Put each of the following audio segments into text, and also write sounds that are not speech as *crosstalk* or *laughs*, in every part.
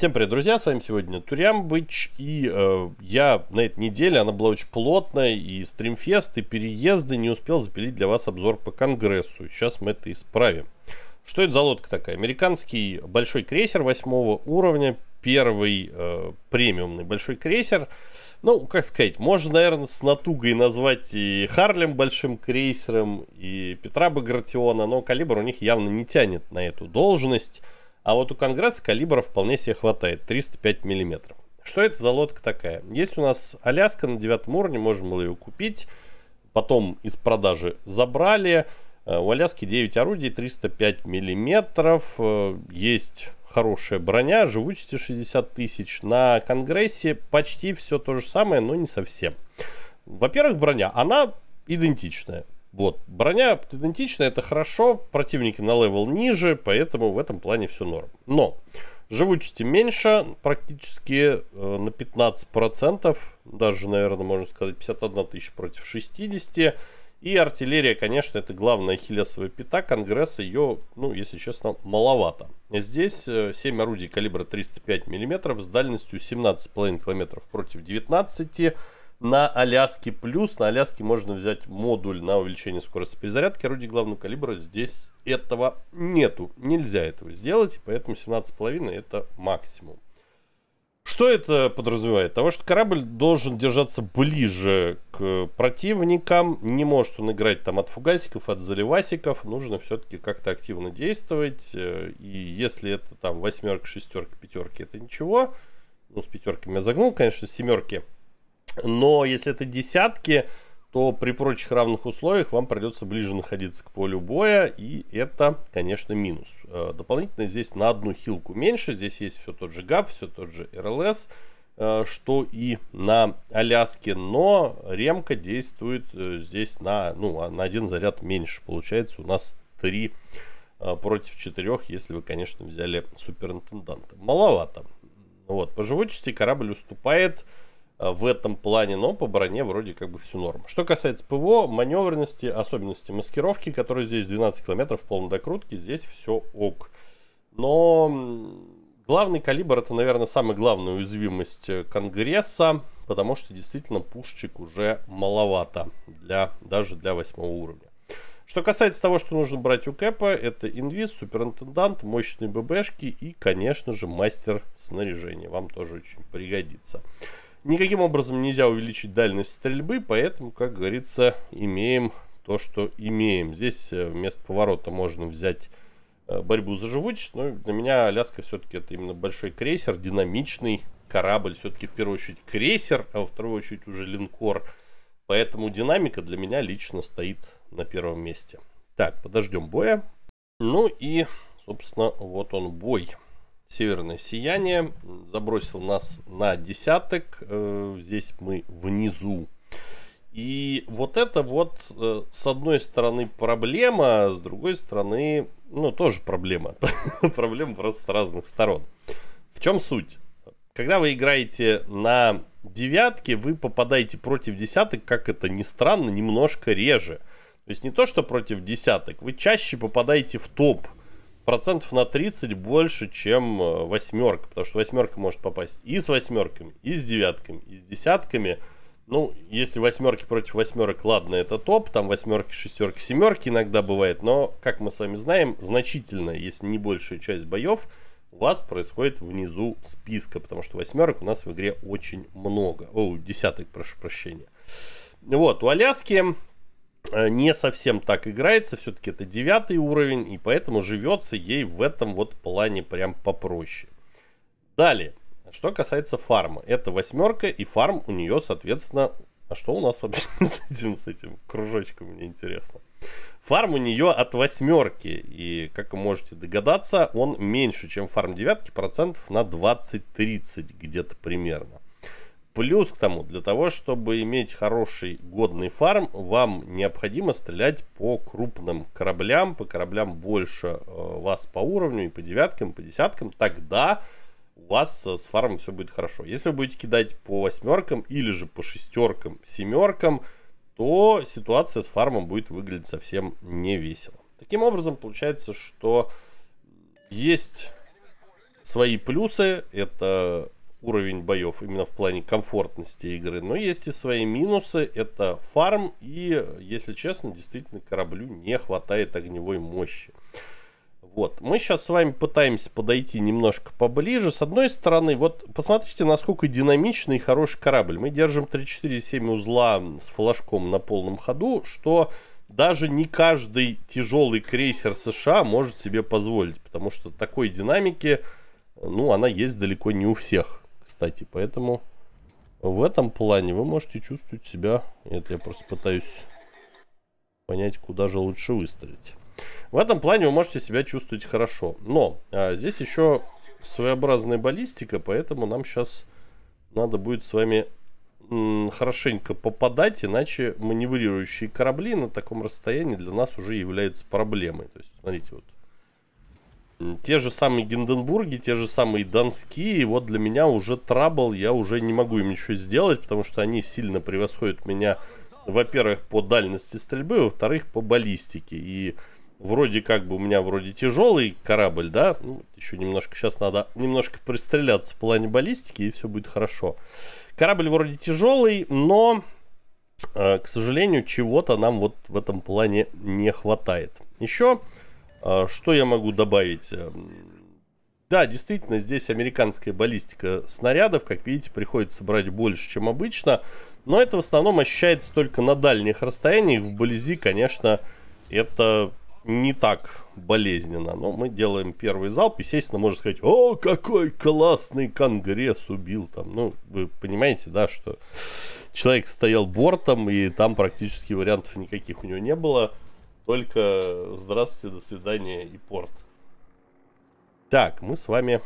Всем привет, друзья, с вами сегодня Турямбыч, и э, я на этой неделе, она была очень плотная, и стримфест, и переезды, не успел запилить для вас обзор по Конгрессу, сейчас мы это исправим. Что это за лодка такая? Американский большой крейсер восьмого уровня, первый э, премиумный большой крейсер. Ну, как сказать, можно, наверное, с натугой назвать и Харлем большим крейсером, и Петра Багратиона, но калибр у них явно не тянет на эту должность. А вот у Конгресса калибра вполне себе хватает, 305 мм. Что это за лодка такая? Есть у нас Аляска на девятом уровне, можем было ее купить. Потом из продажи забрали. Э, у Аляски 9 орудий, 305 миллиметров. Э, есть хорошая броня, живучести 60 тысяч. На Конгрессе почти все то же самое, но не совсем. Во-первых, броня. Она идентичная. Вот, броня идентична, это хорошо, противники на левел ниже, поэтому в этом плане все норм. Но живучести меньше, практически э, на 15%, даже, наверное, можно сказать, 51 тысяча против 60. И артиллерия, конечно, это главная хилесовая пята Конгресса, ее, ну, если честно, маловато. Здесь 7 э, орудий калибра 305 мм с дальностью 17,5 км против 19 на Аляске плюс. На Аляске можно взять модуль на увеличение скорости перезарядки орудий главного калибра. Здесь этого нету. Нельзя этого сделать, и поэтому 17,5 это максимум. Что это подразумевает? Того, что корабль должен держаться ближе к противникам, не может он играть там от фугасиков, от заливасиков, нужно все-таки как-то активно действовать, э, и если это там восьмерка, шестерка, пятерки, это ничего, ну с пятерками я загнул, конечно, семерки – но если это десятки, то при прочих равных условиях вам придется ближе находиться к полю боя, и это, конечно, минус. Э, дополнительно здесь на одну хилку меньше, здесь есть все тот же гап, все тот же РЛС, э, что и на Аляске, но ремка действует э, здесь на, ну, а на один заряд меньше. Получается у нас три против четырех, если вы, конечно, взяли суперинтенданта. Маловато. Вот, по живучести корабль уступает Э, в этом плане, но по броне вроде как бы все норм. Что касается ПВО, маневренности, особенности маскировки, которые здесь 12 километров в полной докрутке, здесь все ок. Но главный калибр это, наверное, самая главная уязвимость э, Конгресса, потому что действительно пушечек уже маловато для, даже для восьмого уровня. Что касается того, что нужно брать у Кэпа, это инвиз, суперинтендант, мощные ББшки и, конечно же, мастер снаряжения. Вам тоже очень пригодится. Никаким образом нельзя увеличить дальность стрельбы, поэтому, как говорится, имеем то, что имеем. Здесь э, вместо поворота можно взять э, борьбу за живучесть, но для меня Аляска все-таки это именно большой крейсер, динамичный корабль, все-таки в первую очередь крейсер, а во вторую очередь уже линкор. Поэтому динамика для меня лично стоит на первом месте. Так, подождем боя. Ну и, собственно, вот он бой. Северное сияние забросил нас на десяток. Э, здесь мы внизу. И вот это вот, э, с одной стороны, проблема, а с другой стороны, ну, тоже проблема. *laughs* проблема просто с разных сторон. В чем суть? Когда вы играете на девятке, вы попадаете против десяток, как это ни странно, немножко реже. То есть не то, что против десяток, вы чаще попадаете в топ – процентов на 30 больше, чем э, восьмерка, потому что восьмерка может попасть и с восьмерками, и с девятками, и с десятками. Ну, если восьмерки против восьмерок, ладно, это топ, там восьмерки, шестерки, семерки иногда бывает, но, как мы с вами знаем, значительно, если не большая часть боев, у вас происходит внизу списка, потому что восьмерок у нас в игре очень много. О, десяток, прошу прощения. Вот, у Аляски Э, не совсем так играется, все-таки это девятый уровень, и поэтому живется ей в этом вот плане прям попроще. Далее, что касается фарма, это восьмерка, и фарм у нее, соответственно, а что у нас вообще *laughs* с этим, с этим кружочком, мне интересно. Фарм у нее от восьмерки, и, как вы можете догадаться, он меньше, чем фарм девятки, процентов на 20-30 где-то примерно. Плюс к тому, для того, чтобы иметь хороший годный фарм, вам необходимо стрелять по крупным кораблям, по кораблям больше э, вас по уровню, и по девяткам, и по десяткам. Тогда у вас э, с фармом все будет хорошо. Если вы будете кидать по восьмеркам или же по шестеркам, семеркам, то ситуация с фармом будет выглядеть совсем не весело. Таким образом, получается, что есть свои плюсы. Это уровень боев именно в плане комфортности игры. Но есть и свои минусы. Это фарм и, если честно, действительно кораблю не хватает огневой мощи. Вот, мы сейчас с вами пытаемся подойти немножко поближе. С одной стороны, вот посмотрите, насколько динамичный и хороший корабль. Мы держим 3-4-7 узла с флажком на полном ходу, что даже не каждый тяжелый крейсер США может себе позволить, потому что такой динамики, ну, она есть далеко не у всех кстати. Поэтому в этом плане вы можете чувствовать себя... нет, я просто пытаюсь понять, куда же лучше выстрелить. В этом плане вы можете себя чувствовать хорошо. Но а, здесь еще своеобразная баллистика, поэтому нам сейчас надо будет с вами хорошенько попадать, иначе маневрирующие корабли на таком расстоянии для нас уже являются проблемой. То есть, смотрите, вот те же самые Гинденбурги, те же самые Донские, вот для меня уже трабл, я уже не могу им ничего сделать, потому что они сильно превосходят меня, во-первых, по дальности стрельбы, во-вторых, по баллистике. И вроде как бы у меня вроде тяжелый корабль, да, ну, еще немножко, сейчас надо немножко пристреляться в плане баллистики, и все будет хорошо. Корабль вроде тяжелый, но, э, к сожалению, чего-то нам вот в этом плане не хватает. Еще... А, что я могу добавить? Эм, да, действительно, здесь американская баллистика снарядов, как видите, приходится брать больше, чем обычно. Но это в основном ощущается только на дальних расстояниях. Вблизи, конечно, это не так болезненно. Но мы делаем первый залп. Естественно, можно сказать, о, какой классный конгресс убил там. Ну, вы понимаете, да, что человек стоял бортом, и там практически вариантов никаких у него не было. Только здравствуйте, до свидания и порт. Так, мы с вами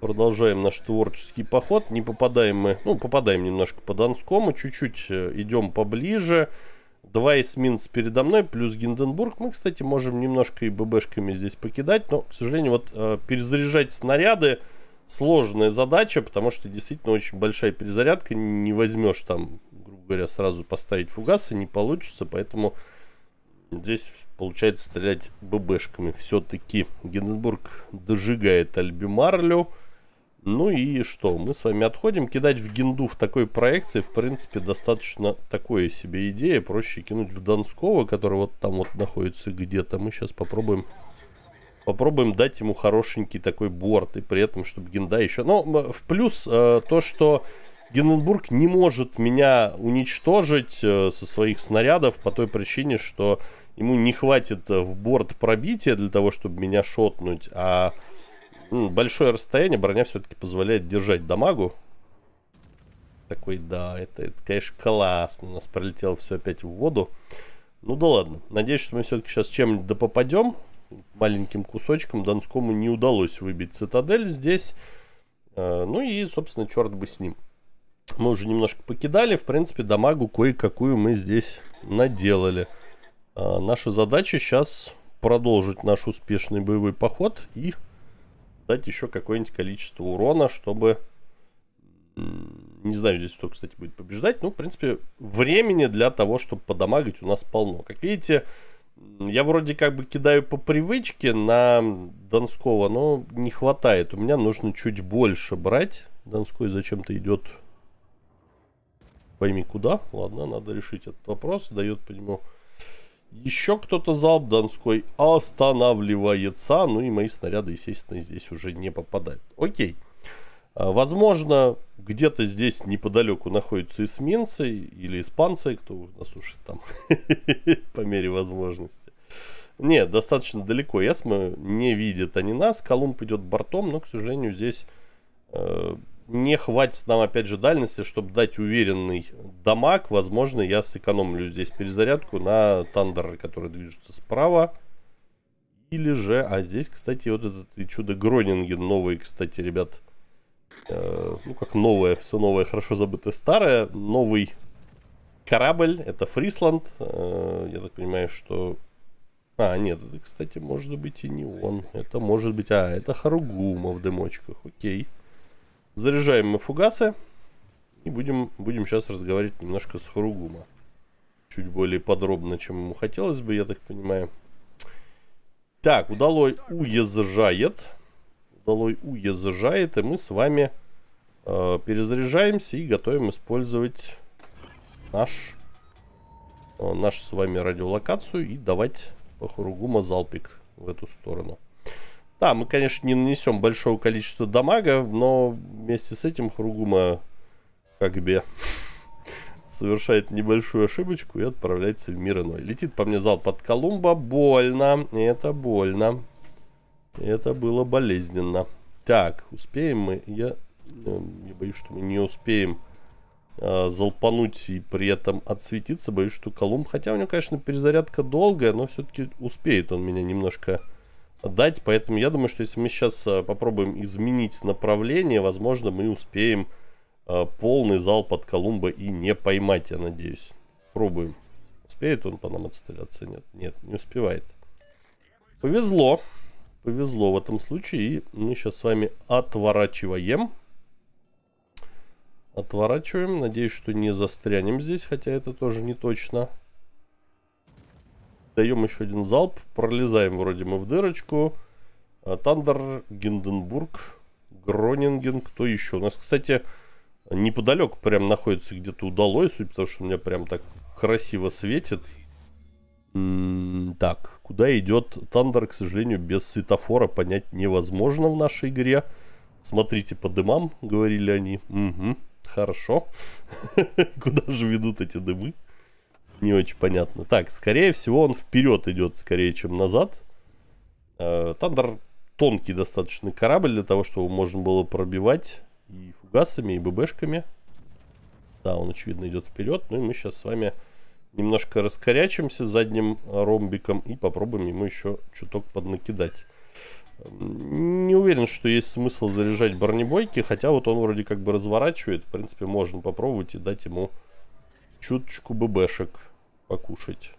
продолжаем наш творческий поход. Не попадаем мы, ну, попадаем немножко по Донскому, чуть-чуть э, идем поближе. Два эсминца передо мной, плюс Гинденбург. Мы, кстати, можем немножко и ББшками здесь покидать, но, к сожалению, вот э, перезаряжать снаряды сложная задача, потому что действительно очень большая перезарядка. Не возьмешь там, грубо говоря, сразу поставить фугасы, не получится, поэтому Здесь получается стрелять ББшками все-таки. Гинденбург дожигает Альбимарлю. Ну и что, мы с вами отходим. Кидать в гинду в такой проекции, в принципе, достаточно такое себе идея. Проще кинуть в Донского, который вот там вот находится где-то. Мы сейчас попробуем попробуем дать ему хорошенький такой борт. И при этом, чтобы гинда еще... Но в плюс э, то, что Гинденбург не может меня уничтожить э, со своих снарядов по той причине, что ему не хватит э, в борт пробития для того, чтобы меня шотнуть, а ну, большое расстояние броня все-таки позволяет держать дамагу. Такой, да, это, это, конечно, классно. У нас пролетело все опять в воду. Ну да ладно. Надеюсь, что мы все-таки сейчас чем-нибудь да попадем. Маленьким кусочком Донскому не удалось выбить цитадель здесь. Э, ну и, собственно, черт бы с ним. Мы уже немножко покидали. В принципе, дамагу кое-какую мы здесь наделали. А, наша задача сейчас продолжить наш успешный боевой поход и дать еще какое-нибудь количество урона, чтобы... Не знаю здесь, кто, кстати, будет побеждать. Ну, в принципе, времени для того, чтобы подамагать у нас полно. Как видите, я вроде как бы кидаю по привычке на Донского, но не хватает. У меня нужно чуть больше брать. Донской зачем-то идет... Пойми куда. Ладно, надо решить этот вопрос. Дает по нему еще кто-то залп Донской останавливается. Ну и мои снаряды, естественно, здесь уже не попадают. Окей. А, возможно, где-то здесь неподалеку находятся эсминцы или испанцы, кто нас слушает там, *laughs* по мере возможности. Нет, достаточно далеко. Эсмы не видят они нас. Колумб идет бортом, но, к сожалению, здесь э, не хватит нам, опять же, дальности, чтобы дать уверенный дамаг. Возможно, я сэкономлю здесь перезарядку на тандеры, которые движутся справа. Или же... А здесь, кстати, вот этот чудо Гронинген. Новые, кстати, ребят. Э, ну, как новое. Все новое, хорошо забытое старое. Новый корабль. Это Фрисланд. Э, я так понимаю, что... А, нет, это, кстати, может быть и не он. Это может быть... А, это Харугума в дымочках. Окей. Okay. Заряжаем мы фугасы. И будем, будем сейчас разговаривать немножко с Хуругума. Чуть более подробно, чем ему хотелось бы, я так понимаю. Так, удалой уезжает. Удалой уезжает, и мы с вами э, перезаряжаемся и готовим использовать наш, э, наш с вами радиолокацию и давать по Хуругума залпик в эту сторону. Да, мы, конечно, не нанесем большого количества дамага, но вместе с этим Хругума как бы *laughs* совершает небольшую ошибочку и отправляется в мир иной. Летит по мне залп под Колумба. Больно. Это больно. Это было болезненно. Так, успеем мы? Я, э, я боюсь, что мы не успеем э, залпануть и при этом отсветиться. Боюсь, что Колумб... Хотя у него, конечно, перезарядка долгая, но все-таки успеет он меня немножко дать. Поэтому я думаю, что если мы сейчас э, попробуем изменить направление, возможно, мы успеем э, полный зал под Колумба и не поймать, я надеюсь. Пробуем. Успеет он по нам отстреляться? Нет, нет, не успевает. Повезло. Повезло в этом случае. И мы сейчас с вами отворачиваем. Отворачиваем. Надеюсь, что не застрянем здесь, хотя это тоже не точно. Даем еще один залп. Пролезаем вроде мы в дырочку. А, Тандер, Гинденбург, Гронинген. Кто еще? У нас, кстати, неподалеку прям находится где-то удалой, судя потому что у меня прям так красиво светит. так, куда идет Тандер, к сожалению, без светофора понять невозможно в нашей игре. Смотрите по дымам, говорили они. Угу, хорошо. *laughs* Куда же ведут эти дымы? не очень понятно. Так, скорее всего, он вперед идет скорее, чем назад. Э, Тандер тонкий достаточно корабль для того, чтобы можно было пробивать и фугасами, и ББшками. Да, он, очевидно, идет вперед. Ну и мы сейчас с вами немножко раскорячимся задним ромбиком и попробуем ему еще чуток поднакидать. Не уверен, что есть смысл заряжать бронебойки, хотя вот он вроде как бы разворачивает. В принципе, можно попробовать и дать ему чуточку ББшек покушать.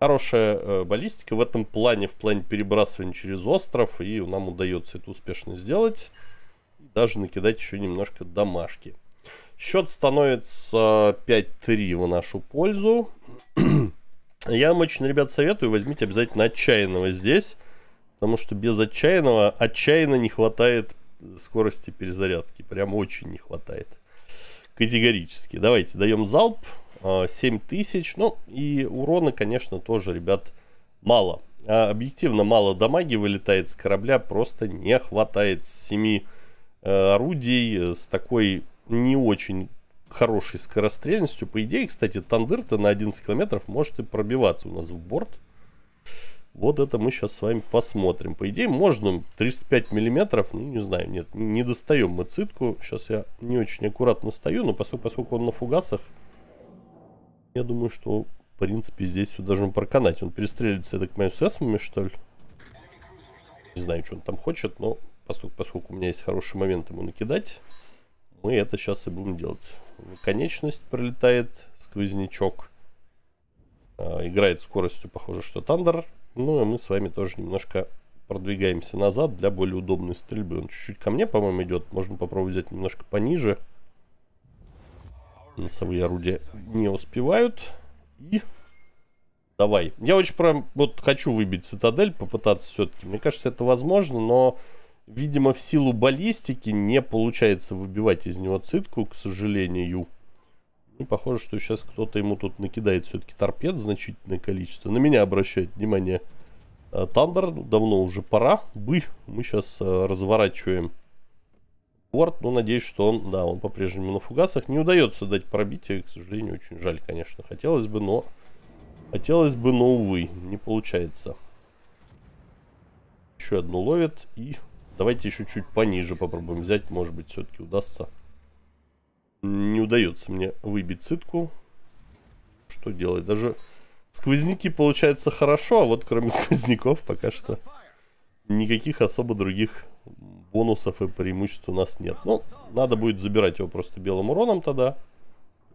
Хорошая э, баллистика в этом плане, в плане перебрасывания через остров. И нам удается это успешно сделать. Даже накидать еще немножко домашки. Счет становится 5-3 в нашу пользу. *clears throat* Я вам очень, ребят, советую, возьмите обязательно отчаянного здесь. Потому что без отчаянного, отчаянно не хватает скорости перезарядки. Прям очень не хватает. Категорически. Давайте, даем залп. 7000. А, ну и урона, конечно, тоже, ребят, мало. А объективно мало дамаги вылетает с корабля, просто не хватает 7 э, орудий э, с такой не очень хорошей скорострельностью. По идее, кстати, Тандыр-то на 11 километров может и пробиваться у нас в борт. Вот это мы сейчас с вами посмотрим. По идее, можно 35 миллиметров, ну, не знаю, нет, не достаем мы цитку. Сейчас я не очень аккуратно стою, но поскольку, поскольку он на фугасах, я думаю, что, в принципе, здесь все должно проканать. Он перестрелится, я так понимаю, с эсмами, что ли? Не знаю, что он там хочет, но поскольку, поскольку у меня есть хороший момент ему накидать, мы это сейчас и будем делать. Конечность пролетает, сквознячок. А, играет скоростью, похоже, что Тандер. Ну, и мы с вами тоже немножко продвигаемся назад для более удобной стрельбы. Он чуть-чуть ко мне, по-моему, идет. Можно попробовать взять немножко пониже. Носовые орудия не успевают. И давай. Я очень прям вот хочу выбить цитадель, попытаться все-таки. Мне кажется, это возможно, но, видимо, в силу баллистики не получается выбивать из него цитку, к сожалению. И похоже, что сейчас кто-то ему тут накидает все-таки торпед значительное количество. На меня обращает внимание Тандер. Э, ну, давно уже пора бы. Мы сейчас э, разворачиваем Уорд, ну, надеюсь, что он, да, он по-прежнему на фугасах. Не удается дать пробитие, к сожалению, очень жаль, конечно. Хотелось бы, но... Хотелось бы, но, увы, не получается. Еще одну ловит. И давайте еще чуть пониже попробуем взять. Может быть, все-таки удастся. Не удается мне выбить цитку. Что делать? Даже сквозняки получается хорошо, а вот кроме *laughs* сквозняков пока что никаких особо других бонусов и преимуществ у нас нет. Ну, надо будет забирать его просто белым уроном тогда.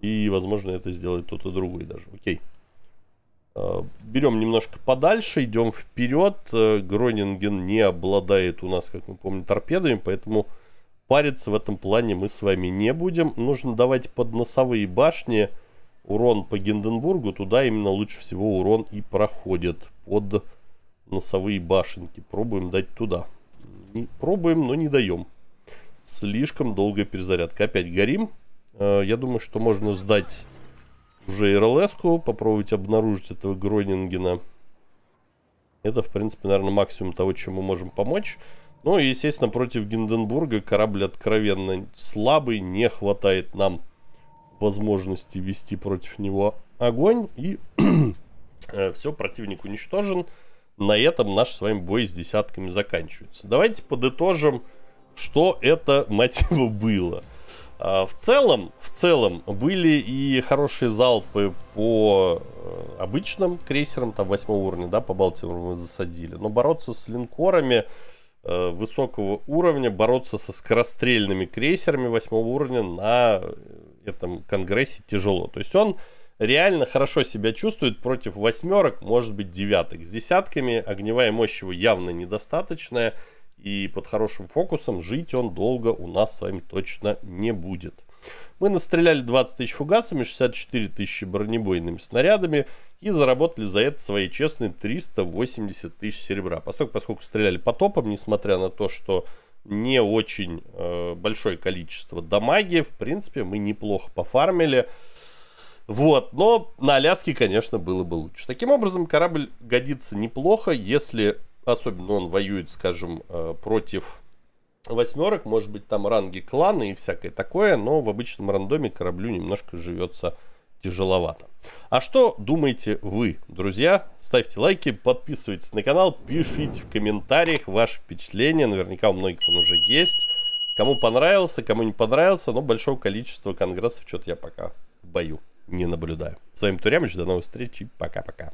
И, возможно, это сделает кто-то другой даже. Окей. А, берем немножко подальше, идем вперед. Э, Гронинген не обладает у нас, как мы помним, торпедами, поэтому париться в этом плане мы с вами не будем. Нужно давать под носовые башни урон по Гинденбургу. Туда именно лучше всего урон и проходит под носовые башенки. Пробуем дать туда. Пробуем, но не даем. Слишком долгая перезарядка. Опять горим. Э, я думаю, что можно сдать уже РЛС-ку, попробовать обнаружить этого Гронингена. Это, в принципе, наверное, максимум того, чем мы можем помочь. Ну и, естественно, против Гинденбурга корабль откровенно слабый, не хватает нам возможности вести против него огонь. И *clears throat* э, все, противник уничтожен на этом наш с вами бой с десятками заканчивается. Давайте подытожим, что это, *laughs* мать было. А, в целом, в целом были и хорошие залпы по э, обычным крейсерам, там восьмого уровня, да, по Балтимору мы засадили. Но бороться с линкорами э, высокого уровня, бороться со скорострельными крейсерами восьмого уровня на э, этом конгрессе тяжело. То есть он реально хорошо себя чувствует против восьмерок, может быть девяток. С десятками огневая мощь его явно недостаточная. И под хорошим фокусом жить он долго у нас с вами точно не будет. Мы настреляли 20 тысяч фугасами, 64 тысячи бронебойными снарядами и заработали за это свои честные 380 тысяч серебра. Поскольку, поскольку стреляли по топам, несмотря на то, что не очень э, большое количество дамаги, в принципе, мы неплохо пофармили. Вот, но на Аляске, конечно, было бы лучше. Таким образом, корабль годится неплохо, если особенно он воюет, скажем, э, против восьмерок, может быть, там ранги клана и всякое такое, но в обычном рандоме кораблю немножко живется тяжеловато. А что думаете вы, друзья? Ставьте лайки, подписывайтесь на канал, пишите в комментариях ваши впечатления, наверняка у многих он уже есть. Кому понравился, кому не понравился, но большого количества конгрессов что-то я пока в бою не наблюдаю. С вами Турямыч, до новых встреч и пока-пока.